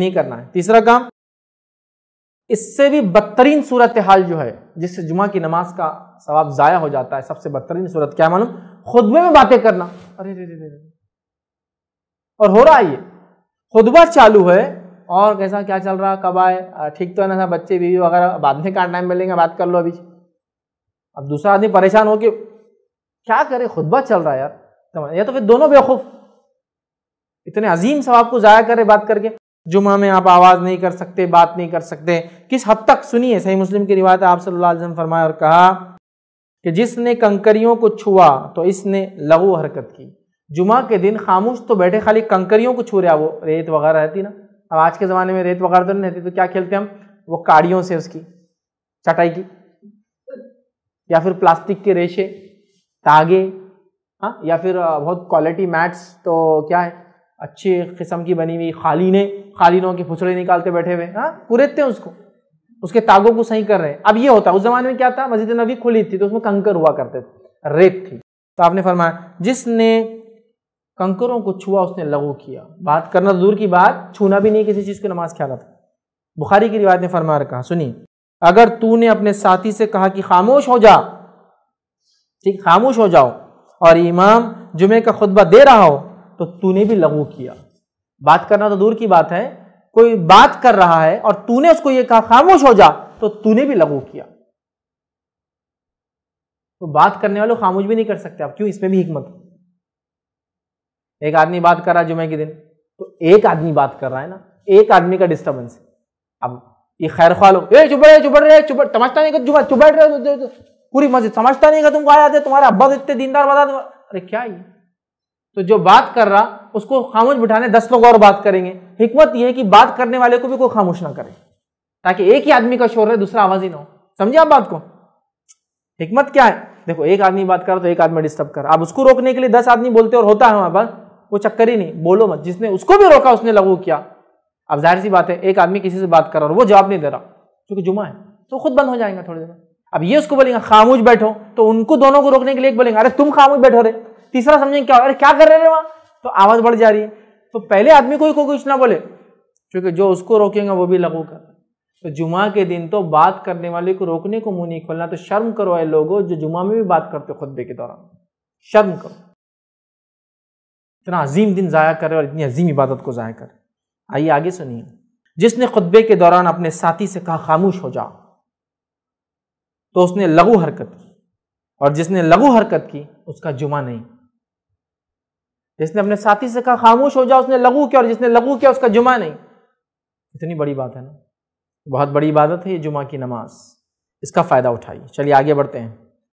नहीं करना है तीसरा काम इससे भी बदतरीन सूरत हाल जो है जिससे जुमा की नमाज का सवाब ज़ाया हो जाता है सबसे बदतरीन सूरत क्या मालूम खुदबे में बातें करना अरे रे रे रे और हो रहा है ये खुदबा चालू है और कैसा क्या चल रहा कब आए ठीक तो है ना था बच्चे बीवी वगैरह बाद में क्या टाइम मिलेंगे बात कर लो अभी अब दूसरा आदमी परेशान हो कि क्या करे खुदबा चल रहा है यार तो या तो फिर दोनों बेवकूफ़ इतने अजीम सवाब को ज़ाया करे बात करके जुमा में आप आवाज़ नहीं कर सकते बात नहीं कर सकते किस हद तक सुनिए सही मुस्लिम की रिवायत आप सल्लल्लाहु अलैहि वसल्लम फरमाया और कहा कि जिसने कंकरियों को छुआ तो इसने लघु हरकत की जुमा के दिन खामोश तो बैठे खाली कंकरियों को छू रहा वो रेत वगैरह रहती ना अब आज के ज़माने में रेत वगैरह तो नहीं रहती तो क्या खेलते हम वो काड़ियों से उसकी चटाई की या फिर प्लास्टिक के रेशे तागे हाँ या फिर बहुत क्वालिटी मैट्स तो क्या है अच्छे किस्म की बनी हुई खालीने खालीनों के फुसड़े निकालते बैठे हुए हाँ कुरेदते हैं उसको उसके तागों को सही कर रहे हैं अब ये होता है उस जमाने में क्या था मस्जिद नबी खुली थी तो उसमें कंकर हुआ करते थे रेत थी तो आपने फरमाया जिसने कंकरों को छुआ उसने लगो किया बात करना तो दूर की बात छूना भी नहीं किसी चीज़ को नमाज ख्याल था बुखारी की रिवायत ने फरमा रखा सुनिए अगर तूने अपने साथी से कहा कि खामोश हो जा ठीक खामोश हो जाओ और इमाम जुमे का खुतबा दे रहा हो तो तूने भी लघु किया बात करना तो दूर की बात है कोई बात कर रहा है और तूने उसको यह कहा खामोश हो जा तो तूने भी लघु किया तो बात करने वाले खामोश भी नहीं कर सकते आप क्यों इसमें भी हिकमत एक आदमी बात कर रहा है जुमे के दिन तो एक आदमी बात कर रहा है ना एक आदमी का डिस्टर्बेंस अब ये खैर खा लो ए चुप रहे चुपड़ रहे चुप समझता नहीं जुमा चुप रहे पूरी मस्जिद समझता नहीं का तुमको आया तो तुम्हारे अब्बा तो इतने दीनदार बता अरे क्या ये तो जो बात कर रहा उसको खामोश बिठाने दस लोग और बात करेंगे हिकमत यह है कि बात करने वाले को भी कोई खामोश ना करे ताकि एक ही आदमी का शोर रहे दूसरा आवाज ही ना हो समझे आप बात को हिकमत क्या है देखो एक आदमी बात कर रहा तो एक आदमी डिस्टर्ब कर आप उसको रोकने के लिए दस आदमी बोलते और होता है हमारे पास वो चक्कर ही नहीं बोलो मत जिसने उसको भी रोका उसने लगू किया अब जाहिर सी बात है एक आदमी किसी से बात कर रहा और वो जवाब नहीं दे रहा क्योंकि जुमा है तो खुद बंद हो जाएंगे थोड़ी देर अब ये उसको बोलेंगे खामोश बैठो तो उनको दोनों को रोकने के लिए एक बोलेंगे अरे तुम खामोश बैठो रहे तीसरा समझेंगे क्या अरे क्या कर रहे हैं वहां तो आवाज बढ़ जा रही है तो पहले आदमी को कुछ ना बोले क्योंकि जो उसको रोकेंगे वो भी लगू कर तो जुमा के दिन तो बात करने वाले को रोकने को मुंह नहीं खोलना तो शर्म करो आए लोगों जो जुमा में भी बात करते हो खुतबे के दौरान शर्म करो इतना अजीम दिन ज़ाया करे और इतनी अजीम इबादत को ज़ाया करे आइए आगे सुनिए जिसने खुतबे के दौरान अपने साथी से कहा खामोश हो जाओ तो उसने लघु हरकत की और जिसने लघु हरकत की उसका जुमा नहीं जिसने अपने साथी से कहा खामोश हो जाओ उसने लगू किया और जिसने लगू किया उसका जुमा नहीं इतनी बड़ी बात है ना बहुत बड़ी इबादत है ये जुमा की नमाज इसका फ़ायदा उठाइए चलिए आगे बढ़ते हैं